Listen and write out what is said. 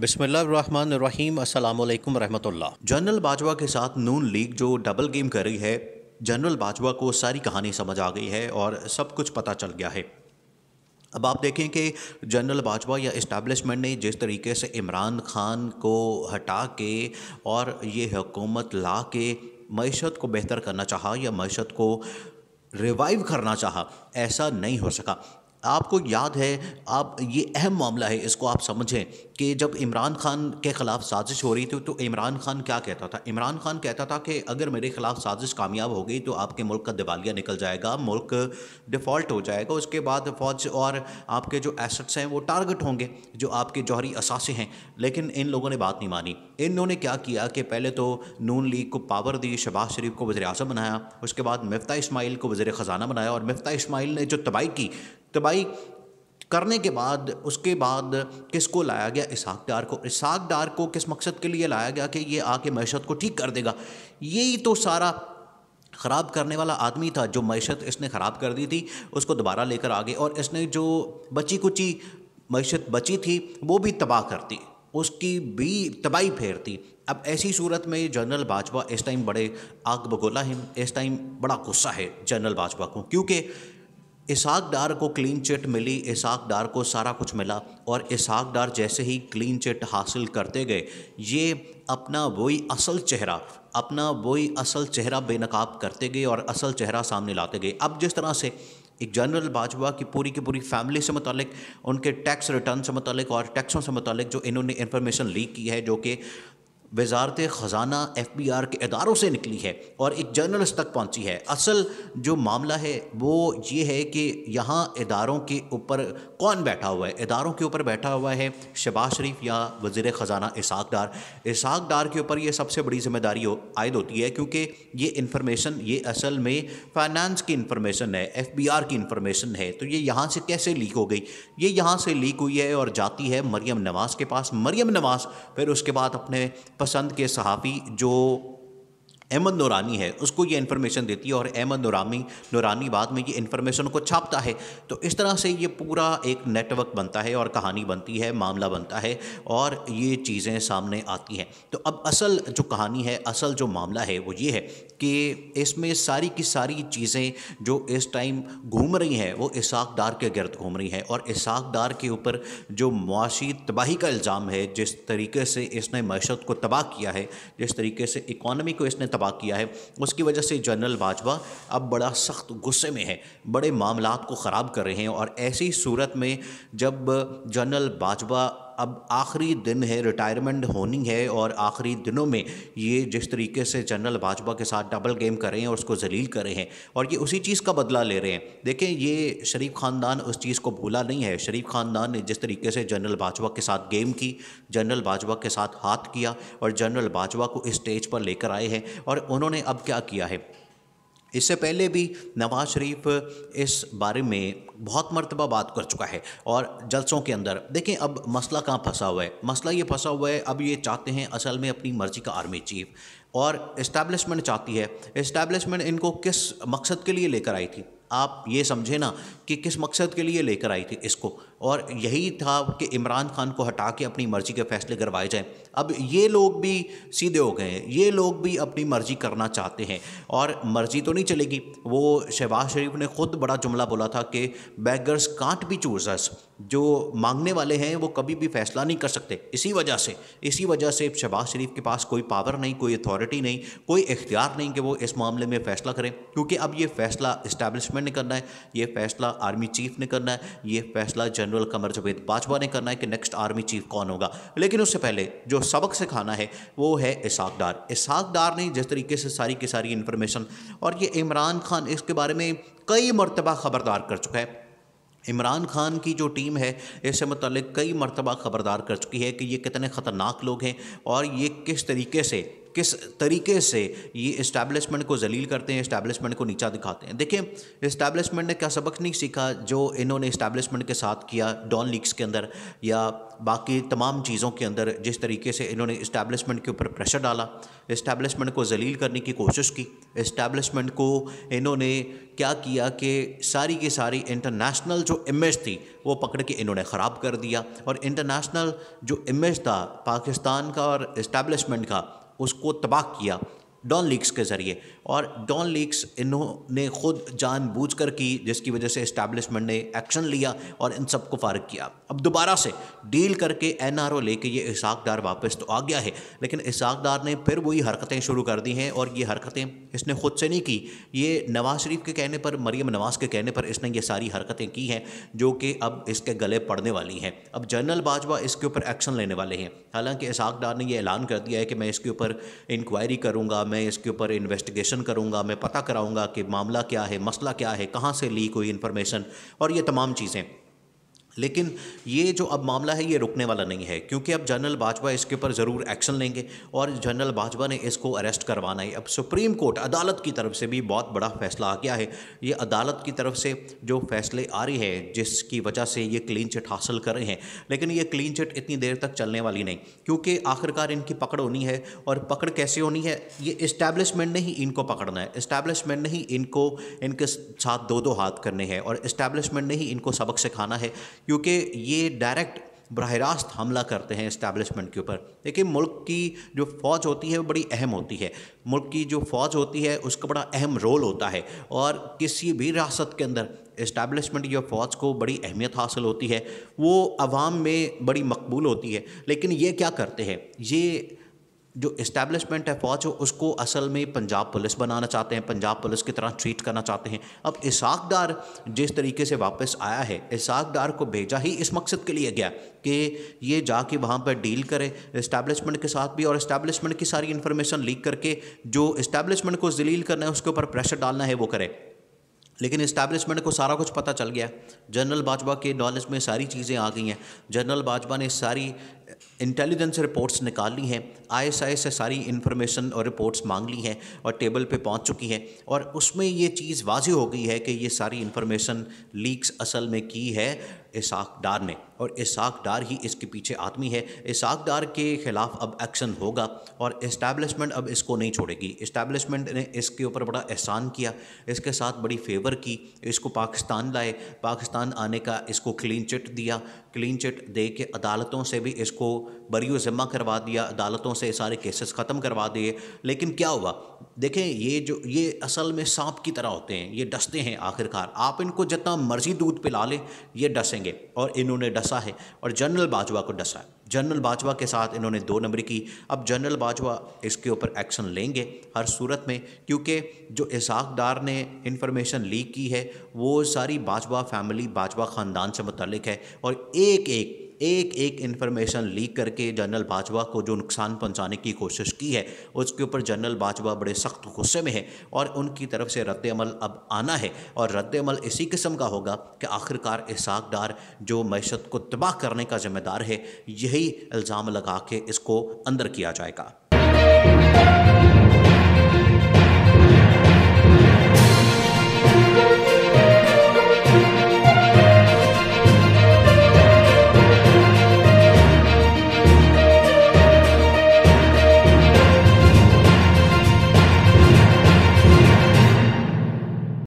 बिसमीम अल्लाम रहमतुल्लाह जनरल बाजवा के साथ नून लीग जो डबल गेम कर रही है जनरल बाजवा को सारी कहानी समझ आ गई है और सब कुछ पता चल गया है अब आप देखें कि जनरल बाजवा या इस्टबलिशमेंट ने जिस तरीके से इमरान खान को हटा के और ये हुकूमत ला के मीशत को बेहतर करना चाहा या मीशत को रिवाइव करना चाहा ऐसा नहीं हो सका आपको याद है आप ये अहम मामला है इसको आप समझें कि जब इमरान खान के ख़िलाफ़ साजिश हो रही थी तो इमरान खान क्या कहता था इमरान खान कहता था कि अगर मेरे ख़िलाफ़ साजिश कामयाब हो गई तो आपके मुल्क का दिवालिया निकल जाएगा मुल्क डिफ़ॉल्ट हो जाएगा उसके बाद फ़ौज और आपके जो एसेट्स हैं वो टारगेट होंगे जो आपके जौहरी असासे हैं लेकिन इन लोगों ने बात नहीं मानी इन्होंने क्या किया कि पहले तो नून लीग को पावर दी शबाज़ शरीफ को वजे अजम बनाया उसके बाद मफ्ता इसमाइल को वजर ख़जाना बनाया और मफ्ता इसमाइल ने जो तबाही की तबाही तो करने के बाद उसके बाद किसको लाया गया इसहाक डार को इसहाक डार को किस मकसद के लिए लाया गया कि ये आके मैशत को ठीक कर देगा यही तो सारा ख़राब करने वाला आदमी था जो मैशत इसने ख़राब कर दी थी उसको दोबारा लेकर आ गए और इसने जो बची कुची मैशत बची थी वो भी तबाह करती उसकी भी तबाही फेरती अब ऐसी सूरत में जनरल बाजवा इस टाइम बड़े आग बगोला है इस टाइम बड़ा गुस्सा है जनरल बाजवा को क्योंकि इसाक डार को क्लीन चिट मिली इसाक डार को सारा कुछ मिला और इसाक डार जैसे ही क्लीन चिट हासिल करते गए ये अपना वही असल चेहरा अपना वही असल चेहरा बेनकाब करते गए और असल चेहरा सामने लाते गए अब जिस तरह से एक जनरल बाजवा की पूरी की पूरी फैमिली से मतलब उनके टैक्स रिटर्न से मतलब और टैक्सों से मतलब जो इन्होंने इन्फॉर्मेशन लीक की है जो कि वजारत ख़जाना एफ बी आर के इदारों से निकली है और एक जर्नलिस्ट तक पहुँची है असल जो मामला है वो ये है कि यहाँ इदारों के ऊपर कौन बैठा हुआ है इदारों के ऊपर बैठा हुआ है शबाज शरीफ या वजी ख़जाना इसाक डार इसाक डार के ऊपर ये सबसे बड़ी जिम्मेदारी हो, आयद होती है क्योंकि ये इन्फॉर्मेशन ये असल में फाइनेंस की इन्फॉर्मेशन है एफ बी आर की इन्फॉर्मेशन है तो ये यहाँ से कैसे लीक हो गई ये यहाँ से लीक हुई है और जाती है मरीम नवाज़ के पास मरीम नवाज़ फिर उसके बाद अपने पसंद के सहाफ़ी जो अहमद नौरानी है उसको ये इन्फॉर्मेशन देती है और अहमद नूरानी नौरानी बाद में ये इन्फॉर्मेशन को छापता है तो इस तरह से ये पूरा एक नेटवर्क बनता है और कहानी बनती है मामला बनता है और ये चीज़ें सामने आती हैं तो अब असल जो कहानी है असल जो मामला है वो ये है कि इसमें सारी की सारी चीज़ें जो इस टाइम घूम रही हैं वो इसाक डार के गर्द घूम रही हैं और इसाक डार के ऊपर जो मुआशी तबाही का इल्ज़ाम है जिस तरीके से इसने मैशत को तबाह किया है जिस तरीके से इकॉनमी को इसने तबाह किया है उसकी वजह से जनरल बाजवा अब बड़ा सख्त गुस्से में है बड़े मामला को ख़राब कर रहे हैं और ऐसी सूरत में जब जनरल बाजवा अब आखिरी दिन है रिटायरमेंट होनी है और आखिरी दिनों में ये जिस तरीके से जनरल भाजपा के साथ डबल गेम कर रहे हैं और उसको जलील कर रहे हैं और ये उसी चीज़ का बदला ले रहे हैं देखें ये शरीफ ख़ानदान उस चीज़ को भूला नहीं है शरीफ ख़ानदान ने जिस तरीके से जनरल भाजपा के साथ गेम की जनरल भाजपा के साथ हाथ किया और जनरल भाजपा को स्टेज पर लेकर आए हैं और उन्होंने अब क्या किया है इससे पहले भी नवाज शरीफ इस बारे में बहुत मरतबा बात कर चुका है और जलसों के अंदर देखें अब मसला कहाँ फंसा हुआ है मसला ये फंसा हुआ है अब ये चाहते हैं असल में अपनी मर्ज़ी का आर्मी चीफ और इस्टेब्लिशमेंट चाहती है इस्टेब्लिशमेंट इनको किस मकसद के लिए लेकर आई थी आप ये समझे ना कि किस मकसद के लिए लेकर आई थी इसको और यही था कि इमरान खान को हटा के अपनी मर्ज़ी के फैसले करवाए जाएं अब ये लोग भी सीधे हो गए हैं ये लोग भी अपनी मर्ज़ी करना चाहते हैं और मर्ज़ी तो नहीं चलेगी वो शहबाज शरीफ ने ख़ुद बड़ा जुमला बोला था कि बैगर्स कांट भी चूजर्स जो मांगने वाले हैं वो कभी भी फैसला नहीं कर सकते इसी वजह से इसी वजह से शहबाज शरीफ के पास कोई पावर नहीं कोई अथॉरिटी नहीं कोई इख्तियार नहीं कि वो इस मामले में फ़ैसला करें क्योंकि अब ये फ़ैसला इस्टेब्लिश राजमैन ने करना है ये फैसला आर्मी चीफ ने करना है ये फैसला जनरल कमर जवेद बाजवा ने करना है कि नेक्स्ट आर्मी चीफ कौन होगा लेकिन उससे पहले जो सबक सिखाना है वो है इसाक डार इसाक डार ने जिस तरीके से सारी की सारी इन्फॉर्मेशन और ये इमरान खान इसके बारे में कई मरतबा ख़बरदार कर चुका है इमरान खान की जो टीम है इससे मतलब कई मरतबा ख़बरदार कर चुकी है कि ये कितने ख़तरनाक लोग हैं और ये किस तरीके से किस तरीके से ये इस्टेब्लिशमेंट को जलील करते हैं इस्टेब्लिशमेंट को नीचा दिखाते हैं देखिए इस्टेब्लिशमेंट ने क्या सबक नहीं सीखा जो इन्होंने इस्टेब्लिशमेंट के साथ किया डॉन लीक्स के अंदर या बाकी तमाम चीज़ों के अंदर जिस तरीके से इन्होंने इस्टेब्लिशमेंट के ऊपर प्रेशर डाला इस्टेब्लिशमेंट को जलील करने की कोशिश की इस्टेब्लिशमेंट को इन्होंने क्या किया कि सारी की सारी इंटरनेशनल जो इमेज थी वो पकड़ के इन्होंने ख़राब कर दिया और इंटरनेशनल जो इमेज था पाकिस्तान का और इस्टेब्लिशमेंट का उसको तबाह किया डॉन लीक्स के ज़रिए और डॉन लीक्स इन्होंने खुद जानबूझकर की जिसकी वजह से इस्टेब्लिशमेंट ने एक्शन लिया और इन सबको फारग किया अब दोबारा से डील करके एन आर ओ लेके ये इसहाकदार वापस तो आ गया है लेकिन इसहाकदार ने फिर वही हरकतें शुरू कर दी हैं और ये हरकतें इसने खुद से नहीं की ये नवाज शरीफ के कहने पर मरीम नवाज के कहने पर इसने ये सारी हरकतें की हैं जो कि अब इसके गले पड़ने वाली हैं अब जनरल बाजवा इसके ऊपर एक्शन लेने वाले हैं हालांकि इसहाकदार ने यह ऐलान कर दिया है कि मैं इसके ऊपर इंक्वायरी करूँगा मैं मैं इसके ऊपर इन्वेस्टिगेशन करूंगा मैं पता कराऊंगा कि मामला क्या है मसला क्या है कहां से लीक हुई इन्फॉर्मेशन और ये तमाम चीज़ें लेकिन ये जो अब मामला है ये रुकने वाला नहीं है क्योंकि अब जनरल बाजवा इसके ऊपर ज़रूर एक्शन लेंगे और जनरल बाजवा ने इसको अरेस्ट करवाना है अब सुप्रीम कोर्ट अदालत की तरफ से भी बहुत बड़ा फैसला आ गया है ये अदालत की तरफ से जो फैसले आ रहे हैं जिसकी वजह से ये क्लीन चिट हासिल कर रहे हैं लेकिन ये क्लीन चिट इतनी देर तक चलने वाली नहीं क्योंकि आखिरकार इनकी पकड़ होनी है और पकड़ कैसे होनी है ये इस्टेब्लिशमेंट ने ही इनको पकड़ना है इस्टेब्लिशमेंट ने ही इनको इनके साथ दो दो हाथ करने हैं और इस्टेब्लिशमेंट ने ही इनको सबक सिखाना है क्योंकि ये डायरेक्ट बरह रास्त हमला करते हैं इस्टेबलिशमेंट के ऊपर देखिए मुल्क की जो फ़ौज होती है वो बड़ी अहम होती है मुल्क की जो फ़ौज होती है उसका बड़ा अहम रोल होता है और किसी भी रियासत के अंदर इस्टेबलिशमेंट या फ़ौज को बड़ी अहमियत हासिल होती है वो आवाम में बड़ी मकबूल होती है लेकिन ये क्या करते हैं ये जो इस्टेब्लिशमेंट है फौज उसको असल में पंजाब पुलिस बनाना चाहते हैं पंजाब पुलिस की तरह ट्रीट करना चाहते हैं अब इसाक डार जिस तरीके से वापस आया है इसाक डार को भेजा ही इस मकसद के लिए गया कि ये जाके वहाँ पर डील करे इस्टेब्लिशमेंट के साथ भी और इस्टेब्लिशमेंट की सारी इन्फॉर्मेशन लीक करके जो इस्टेब्लिशमेंट को जलील करना है उसके ऊपर प्रेशर डालना है वो करे लेकिन इस्टेब्लिशमेंट को सारा कुछ पता चल गया जनरल बाजवा के नॉलेज में सारी चीज़ें आ गई हैं जनरल बाजवा ने सारी इंटेलिजेंस रिपोर्ट्स निकाल ली हैं आईएसआई से सारी इन्फॉर्मेशन और रिपोर्ट्स मांग ली हैं और टेबल पे पहुंच चुकी हैं और उसमें ये चीज़ वाजी हो गई है कि ये सारी इन्फॉर्मेशन लीक्स असल में की है इसाक डार ने और इसाक डार ही इसके पीछे आदमी है इसाक डार के ख़िलाफ़ अब एक्शन होगा और इस्टेब्लिशमेंट अब इसको नहीं छोड़ेगी इस्टेब्लिशमेंट ने इसके ऊपर बड़ा एहसान किया इसके साथ बड़ी फेवर की इसको पाकिस्तान लाए पाकिस्तान आने का इसको क्लीन चिट दिया क्लीन चिट दे के अदालतों से भी इसको बरी ज़िम्मा करवा दिया अदालतों से सारे केसेस ख़त्म करवा दिए लेकिन क्या हुआ देखें ये जो ये असल में सांप की तरह होते हैं ये डसते हैं आखिरकार आप इनको जितना मर्ज़ी दूध पिला लें ये डसेंगे और इन्होंने डसा है और जनरल बाजवा को डसा है जनरल बाजवा के साथ इन्होंने दो नंबरी की अब जनरल बाजवा इसके ऊपर एक्शन लेंगे हर सूरत में क्योंकि जो इसाक डार ने इन्फॉर्मेशन लीक की है वो सारी बाजवा फैमिली बाजवा ख़ानदान से मुतलिक है और एक एक एक एक इन्फॉर्मेशन लीक करके जनरल बाजवा को जो नुकसान पहुंचाने की कोशिश की है उसके ऊपर जनरल बाजवा बड़े सख्त गुस्से में है और उनकी तरफ से रद्दमल अब आना है और रद्दमल इसी किस्म का होगा कि आखिरकार इसहाक डार जो मैशत को तबाह करने का जिम्मेदार है यही इल्ज़ाम लगा के इसको अंदर किया जाएगा